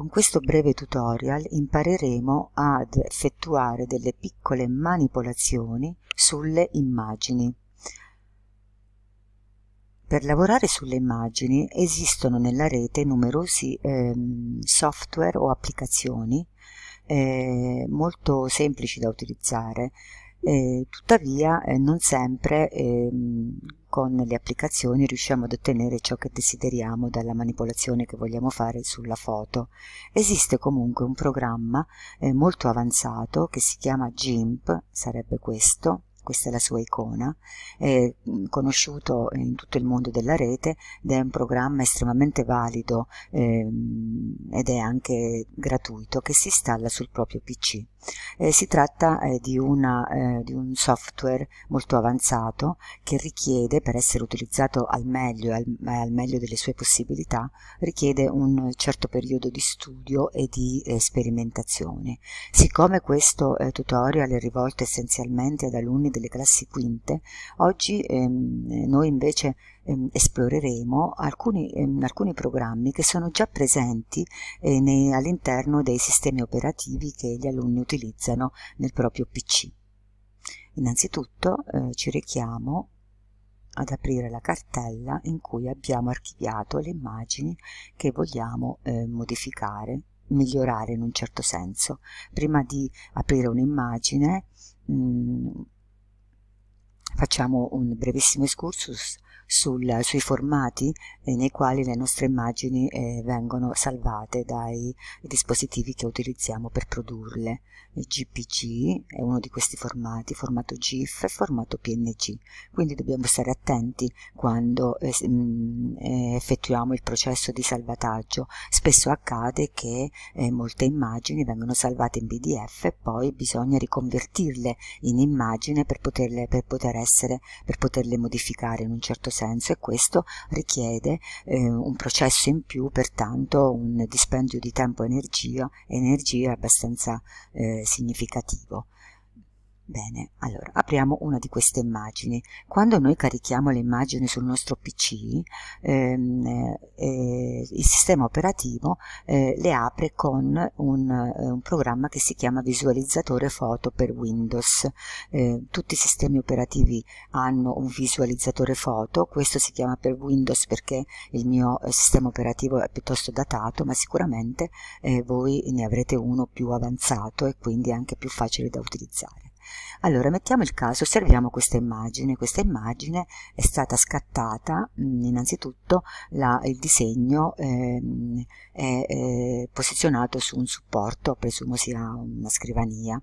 Con questo breve tutorial impareremo ad effettuare delle piccole manipolazioni sulle immagini. Per lavorare sulle immagini esistono nella rete numerosi eh, software o applicazioni eh, molto semplici da utilizzare eh, tuttavia eh, non sempre ehm, con le applicazioni riusciamo ad ottenere ciò che desideriamo dalla manipolazione che vogliamo fare sulla foto. Esiste comunque un programma eh, molto avanzato che si chiama GIMP, sarebbe questo, questa è la sua icona, è conosciuto in tutto il mondo della rete ed è un programma estremamente valido ehm, ed è anche gratuito che si installa sul proprio PC. Eh, si tratta eh, di, una, eh, di, un software molto avanzato che richiede, per essere utilizzato al meglio, al, al meglio delle sue possibilità, richiede un certo periodo di studio e di sperimentazione. Siccome questo eh, tutorial è rivolto essenzialmente ad alunni del delle classi quinte, oggi ehm, noi invece ehm, esploreremo alcuni, ehm, alcuni, programmi che sono già presenti eh, nei, all'interno dei sistemi operativi che gli alunni utilizzano nel proprio PC. Innanzitutto eh, ci richiamo ad aprire la cartella in cui abbiamo archiviato le immagini che vogliamo eh, modificare, migliorare in un certo senso. Prima di aprire un'immagine mm, Facciamo un brevissimo excursus sul, sui formati eh, nei quali le nostre immagini eh, vengono salvate dai dispositivi che utilizziamo per produrle. Il GPG è uno di questi formati, formato GIF e formato PNG, quindi dobbiamo stare attenti quando eh, mm, eh, effettuiamo il processo di salvataggio. Spesso accade che eh, molte immagini vengono salvate in PDF e poi bisogna riconvertirle in immagine per poterle, per poter essere, per poterle modificare in un certo senso consenso e questo richiede eh, un processo in più, pertanto un dispendio di tempo e energia, energia abbastanza eh, significativo. Bene, allora apriamo una di queste immagini. Quando noi carichiamo le immagini sul nostro PC, ehm, eh, il sistema operativo eh, le apre con un, eh, un, programma che si chiama visualizzatore foto per Windows. Eh, tutti i sistemi operativi hanno un visualizzatore foto, questo si chiama per Windows perché il mio eh, sistema operativo è piuttosto datato, ma sicuramente eh, voi ne avrete uno più avanzato e quindi anche più facile da utilizzare. Allora, mettiamo il caso, osserviamo questa immagine. Questa immagine è stata scattata, mm, innanzitutto la, il disegno ehm, eh, è, è, posizionato su un supporto, presumo sia una scrivania,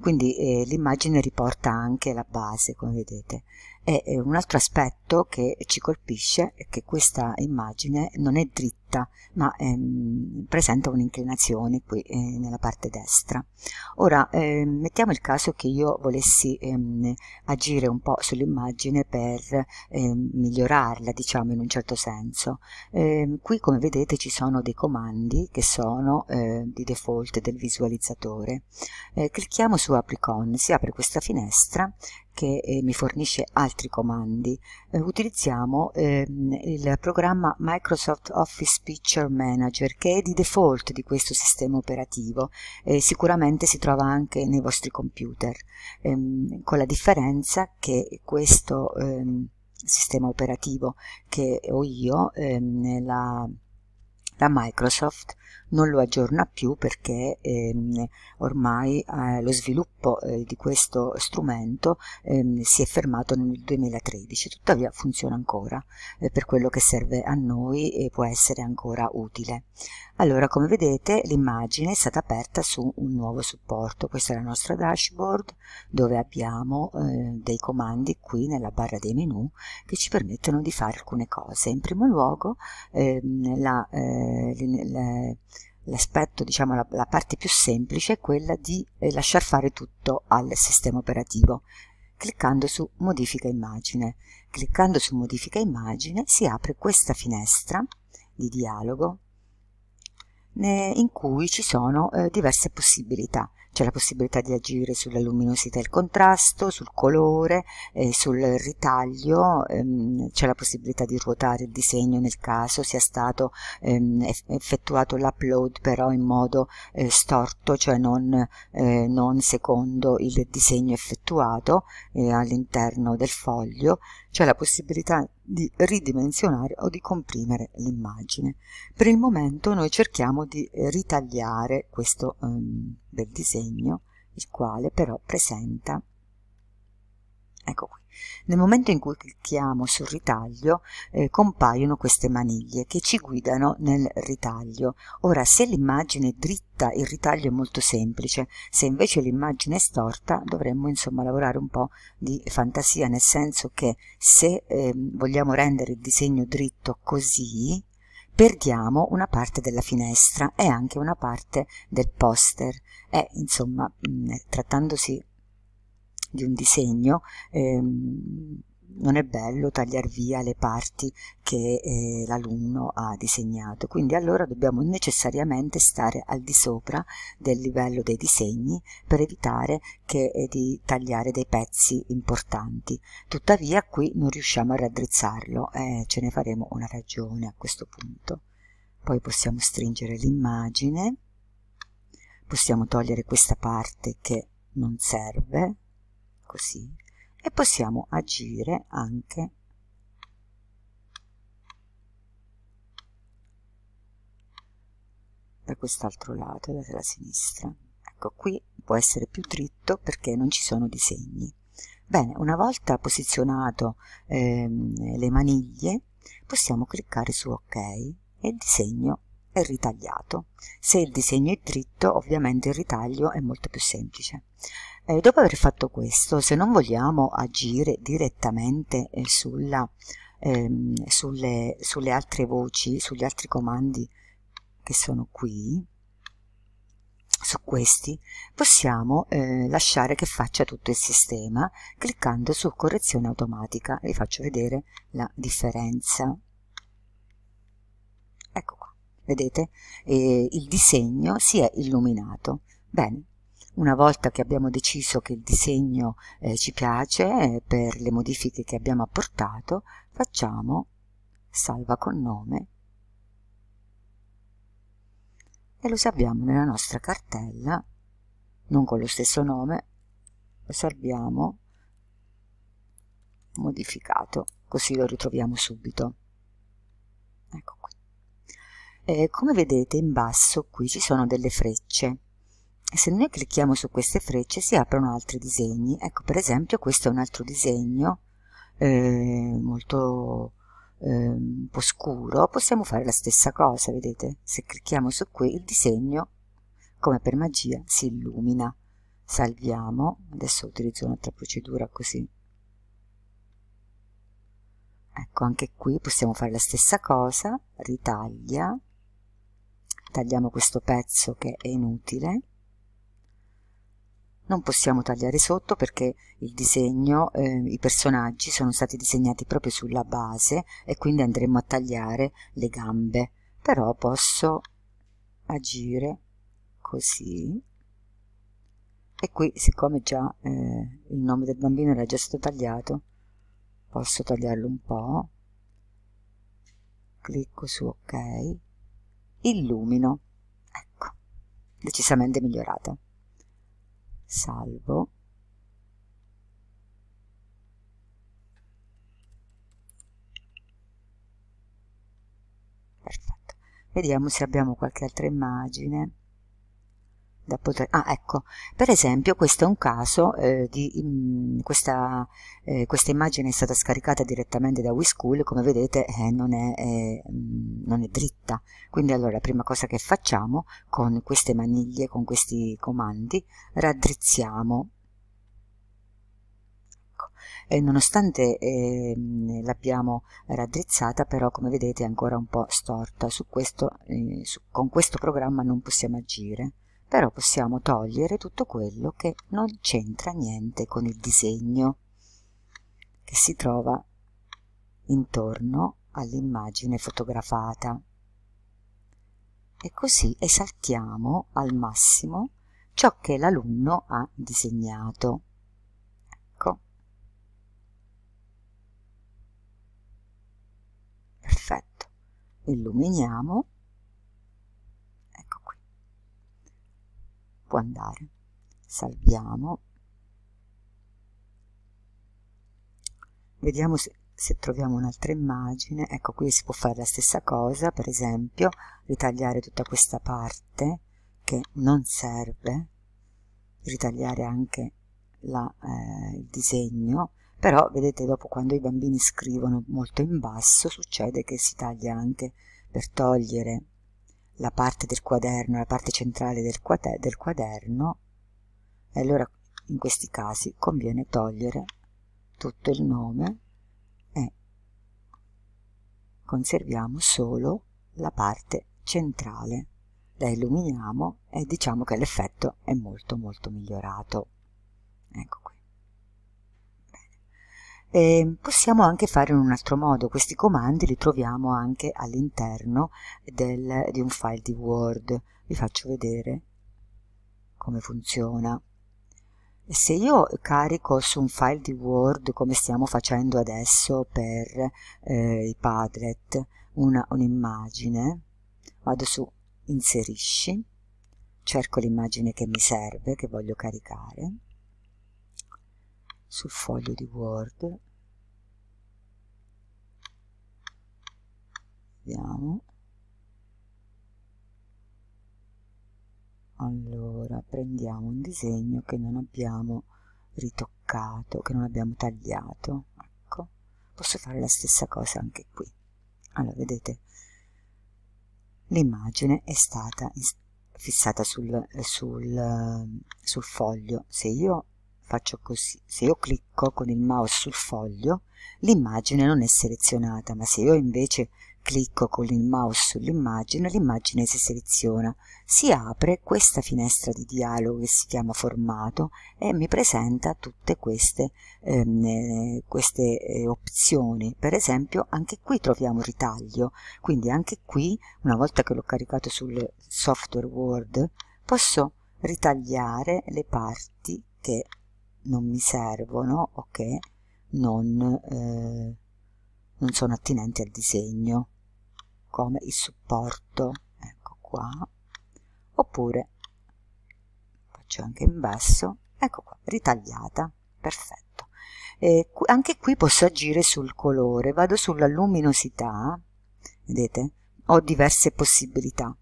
quindi eh, l'immagine riporta anche la base, come vedete. E un altro aspetto che ci colpisce è che questa immagine non è dritta, ma ehm, presenta un'inclinazione qui eh, nella parte destra. Ora, eh, mettiamo il caso che io volessi ehm, agire un po' sull'immagine per ehm, migliorarla, diciamo, in un certo senso. Ehm, qui, come vedete, ci sono dei comandi che sono eh, di default del visualizzatore. Eh, clicchiamo su Apricon, si apre questa finestra che eh, mi fornisce altri comandi, eh, utilizziamo ehm, il programma Microsoft Office Picture Manager che è di default di questo sistema operativo e sicuramente si trova anche nei vostri computer, ehm, con la differenza che questo ehm, sistema operativo che ho io, ehm, la la Microsoft non lo aggiorna più perché ehm, ormai eh, lo sviluppo eh, di questo strumento ehm, si è fermato nel 2013, tuttavia funziona ancora, eh, per quello che serve a noi e può essere ancora utile. Allora, come vedete, l'immagine è stata aperta su un nuovo supporto. Questa è la nostra dashboard dove abbiamo eh, dei comandi qui nella barra dei menu che ci permettono di fare alcune cose. In primo luogo, eh, la, eh, diciamo la, la, parte più semplice è quella di eh, lasciar fare tutto al sistema operativo cliccando su modifica immagine. Cliccando su modifica immagine si apre questa finestra di dialogo eh, in cui ci sono eh, diverse possibilità c'è la possibilità di agire sulla luminosità e il contrasto, sul colore, eh, sul ritaglio, ehm, c'è la possibilità di ruotare il disegno nel caso sia stato ehm, effettuato l'upload però in modo eh, storto, cioè non, eh, non, secondo il disegno effettuato eh, all'interno del foglio, c'è la possibilità di ridimensionare o di comprimere l'immagine. Per il momento noi cerchiamo di ritagliare questo um, del disegno, il quale però presenta Ecco qui. Nel momento in cui clicchiamo sul ritaglio eh, compaiono queste maniglie che ci guidano nel ritaglio. Ora se l'immagine è dritta il ritaglio è molto semplice, se invece l'immagine è storta dovremmo insomma lavorare un po' di fantasia nel senso che se eh, vogliamo rendere il disegno dritto così perdiamo una parte della finestra e anche una parte del poster e insomma mh, mm, eh, trattandosi di un disegno ehm, non è bello tagliare via le parti che eh, l'alunno ha disegnato, quindi allora dobbiamo necessariamente stare al di sopra del livello dei disegni per evitare che, eh, di tagliare dei pezzi importanti. Tuttavia qui non riusciamo a raddrizzarlo e eh, ce ne faremo una ragione a questo punto. Poi possiamo stringere l'immagine, possiamo togliere questa parte che non serve, così, e possiamo agire anche da quest'altro lato, dalla sinistra. Ecco, qui può essere più dritto perché non ci sono disegni. Bene, una volta posizionato ehm, le maniglie, possiamo cliccare su OK e il disegno è ritagliato. Se il disegno è dritto, ovviamente il ritaglio è molto più semplice. E dopo aver fatto questo, se non vogliamo agire direttamente eh, sulla, ehm, sulle, sulle altre voci, sugli altri comandi che sono qui, su questi possiamo eh, lasciare che faccia tutto il sistema cliccando su correzione automatica vi faccio vedere la differenza ecco qua vedete eh, il disegno si è illuminato bene una volta che abbiamo deciso che il disegno eh, ci piace eh, per le modifiche che abbiamo apportato, facciamo salva con nome e lo salviamo nella nostra cartella, non con lo stesso nome, lo salviamo modificato, così lo ritroviamo subito. Ecco qui. E eh, come vedete in basso qui ci sono delle frecce e se noi clicchiamo su queste frecce si aprono altri disegni ecco per esempio questo è un altro disegno eh, molto ehm, un po' scuro possiamo fare la stessa cosa vedete se clicchiamo su qui il disegno come per magia si illumina salviamo adesso utilizzo un'altra procedura così ecco anche qui possiamo fare la stessa cosa ritaglia tagliamo questo pezzo che è inutile non possiamo tagliare sotto perché il disegno, eh, i personaggi sono stati disegnati proprio sulla base e quindi andremo a tagliare le gambe però posso agire così e qui siccome già eh, il nome del bambino era già stato tagliato posso tagliarlo un po' clicco su ok illumino ecco decisamente migliorato salvo perfetto vediamo se abbiamo qualche altra immagine da poter... Ah, ecco, per esempio questo è un caso eh, di... In, mm, questa, eh, questa, immagine è stata scaricata direttamente da WeSchool, come vedete eh, non, è, eh, mm, non, è, dritta. Quindi allora la prima cosa che facciamo con queste maniglie, con questi comandi, raddrizziamo. Ecco. E nonostante ehm, l'abbiamo raddrizzata, però come vedete è ancora un po' storta, su questo, eh, su, con questo programma non possiamo agire però possiamo togliere tutto quello che non c'entra niente con il disegno che si trova intorno all'immagine fotografata e così esaltiamo al massimo ciò che l'alunno ha disegnato. Ecco. Perfetto. Illuminiamo può andare salviamo vediamo se, se troviamo un'altra immagine ecco qui si può fare la stessa cosa per esempio ritagliare tutta questa parte che non serve ritagliare anche la, eh, il disegno però vedete dopo quando i bambini scrivono molto in basso succede che si taglia anche per togliere la parte del quaderno, la parte centrale del, del quaderno, e allora in questi casi conviene togliere tutto il nome e conserviamo solo la parte centrale, la illuminiamo e diciamo che l'effetto è molto molto migliorato. Ecco eh, possiamo anche fare in un altro modo, questi comandi li troviamo anche all'interno del, di un file di Word, vi faccio vedere come funziona. Se io carico su un file di Word, come stiamo facendo adesso per eh, i Padlet, un'immagine, vado su Inserisci, cerco l'immagine che mi serve, che voglio caricare, sul foglio di Word. Vediamo. Allora, prendiamo un disegno che non abbiamo ritoccato, che non abbiamo tagliato. Ecco, posso fare la stessa cosa anche qui. Allora, vedete, l'immagine è stata fissata sul, sul, sul foglio. Se io faccio così, se io clicco con il mouse sul foglio l'immagine non è selezionata, ma se io invece clicco con il mouse sull'immagine l'immagine si seleziona, si apre questa finestra di dialogo che si chiama formato e mi presenta tutte queste, ehm, eh, queste eh, opzioni, per esempio anche qui troviamo ritaglio, quindi anche qui una volta che l'ho caricato sul software Word posso ritagliare le parti che non mi servono o che non, eh, non sono attinenti al disegno, come il supporto, ecco qua, oppure faccio anche in basso, ecco qua, ritagliata, perfetto. E anche qui posso agire sul colore, vado sulla luminosità, vedete, ho diverse possibilità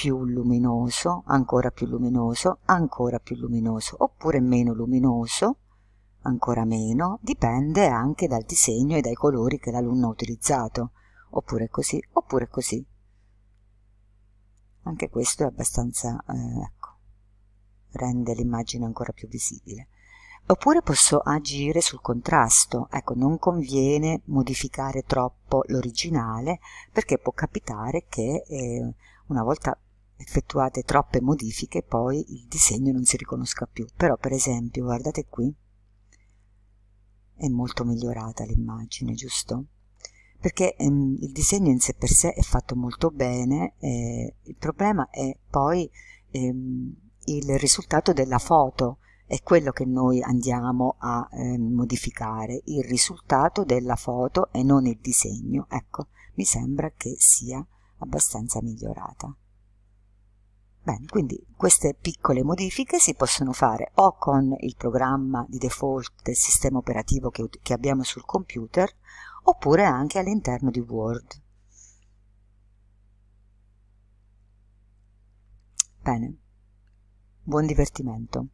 più luminoso, ancora più luminoso, ancora più luminoso, oppure meno luminoso, ancora meno, dipende anche dal disegno e dai colori che l'alunno ha utilizzato, oppure così, oppure così. Anche questo è abbastanza, eh, ecco, rende l'immagine ancora più visibile. Oppure posso agire sul contrasto, ecco, non conviene modificare troppo l'originale perché può capitare che eh, una volta effettuate troppe modifiche poi il disegno non si riconosca più però per esempio guardate qui è molto migliorata l'immagine giusto? perché ehm, il disegno in sé per sé è fatto molto bene eh, il problema è poi ehm, il risultato della foto è quello che noi andiamo a eh, modificare, il risultato della foto e non il disegno. Ecco, mi sembra che sia abbastanza migliorata. Bene, quindi queste piccole modifiche si possono fare o con il programma di default del sistema operativo che, che abbiamo sul computer oppure anche all'interno di Word. Bene, buon divertimento.